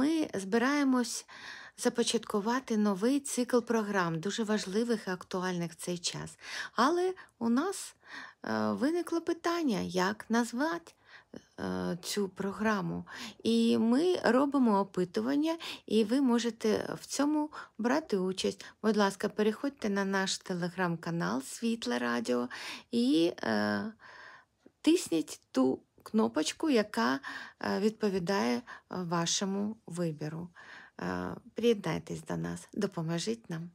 ми збираємось започаткувати новий цикл програм, дуже важливих і актуальних в цей час. Але у нас е, виникло питання, як назвати. Е, цю програму. І ми робимо опитування, і ви можете в цьому брати участь. Будь ласка, переходьте на наш телеграм-канал Світле Радіо і е, тисніть ту кнопочку, яка е, відповідає е, вашому вибіру. Е, приєднайтесь до нас, допоможіть нам.